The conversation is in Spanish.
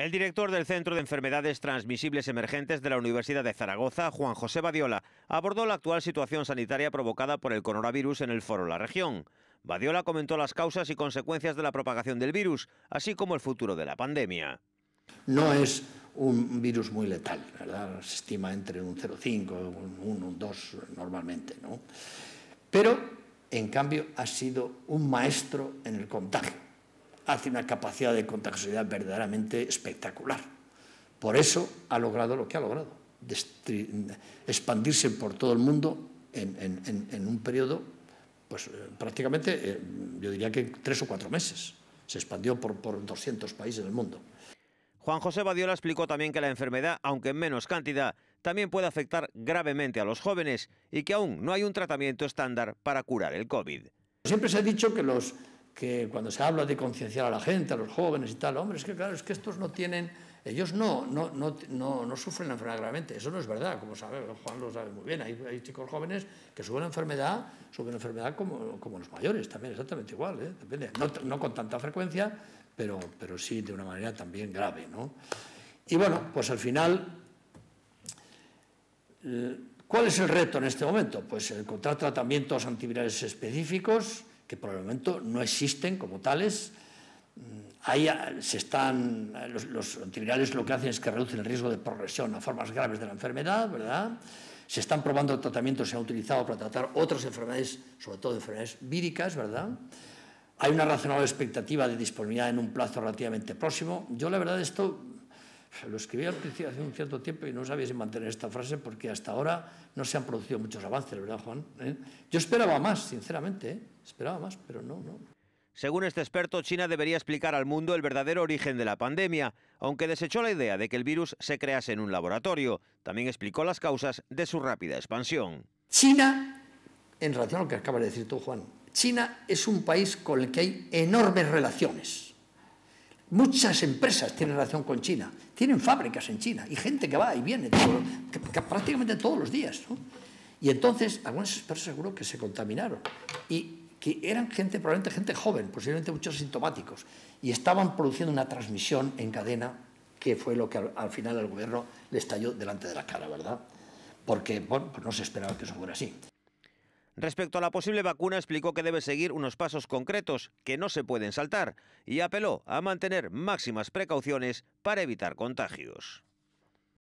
El director del Centro de Enfermedades Transmisibles Emergentes de la Universidad de Zaragoza, Juan José Badiola, abordó la actual situación sanitaria provocada por el coronavirus en el foro La Región. Badiola comentó las causas y consecuencias de la propagación del virus, así como el futuro de la pandemia. No es un virus muy letal, ¿verdad? Se estima entre un 0,5, un 1, un 2 normalmente, ¿no? Pero, en cambio, ha sido un maestro en el contagio hace una capacidad de contagiosidad verdaderamente espectacular. Por eso ha logrado lo que ha logrado, expandirse por todo el mundo en, un periodo, pues eh, prácticamente, eh, yo diría que tres o cuatro meses. Se expandió por, por 200 países del mundo. Juan José Badiola explicó también que la enfermedad, aunque en menos cantidad, también puede afectar gravemente a los jóvenes y que aún no hay un tratamiento estándar para curar el COVID. Siempre se ha dicho que los que cuando se habla de concienciar a la gente, a los jóvenes y tal, hombre, es que claro, es que estos no tienen, ellos no, no, no, sufren la enfermedad gravemente, eso no es verdad, como sabe, Juan lo sabe muy bien, hay, chicos jóvenes que suben enfermedad, suben enfermedad como, los mayores también, exactamente igual, ¿eh? Depende. No, con tanta frecuencia, pero, pero sí de una manera también grave, ¿no? Y bueno, pues al final, ¿cuál es el reto en este momento? Pues el encontrar tratamientos antivirales específicos, que por el momento no existen como tales. Mm, ah, se están, los, los, antivirales lo que hacen es que reducen el riesgo de progresión a formas graves de la enfermedad, ¿verdad? Se están probando tratamientos que se han utilizado para tratar otras enfermedades, sobre todo enfermedades víricas, ¿verdad? Hay una razonable expectativa de disponibilidad en un plazo relativamente próximo. Yo, la verdad, esto lo escribí hace un cierto tiempo y no sabía si mantener esta frase porque hasta ahora no se han producido muchos avances, ¿verdad, Juan? ¿Eh? Yo esperaba más, sinceramente, ¿eh? Esperaba más, pero no, no. Según este experto, China debería explicar al mundo el verdadero origen de la pandemia, aunque desechó la idea de que el virus se crease en un laboratorio. También explicó las causas de su rápida expansión. China, en relación a lo que acabas de decir tú, Juan, China es un país con el que hay enormes relaciones. Muchas empresas tienen relación con China, tienen fábricas en China y gente que va y viene prácticamente todos los días. Y entonces, algunas personas seguro que se contaminaron. Y que eran gente, probablemente gente joven, posiblemente muchos sintomáticos, y estaban produciendo una transmisión en cadena que fue lo que al, final al gobierno le estalló delante de la cara, ¿verdad? Porque bueno, pues no se esperaba que eso fuera así. Respecto a la posible vacuna, explicó que debe seguir unos pasos concretos que no se pueden saltar y apeló a mantener máximas precauciones para evitar contagios.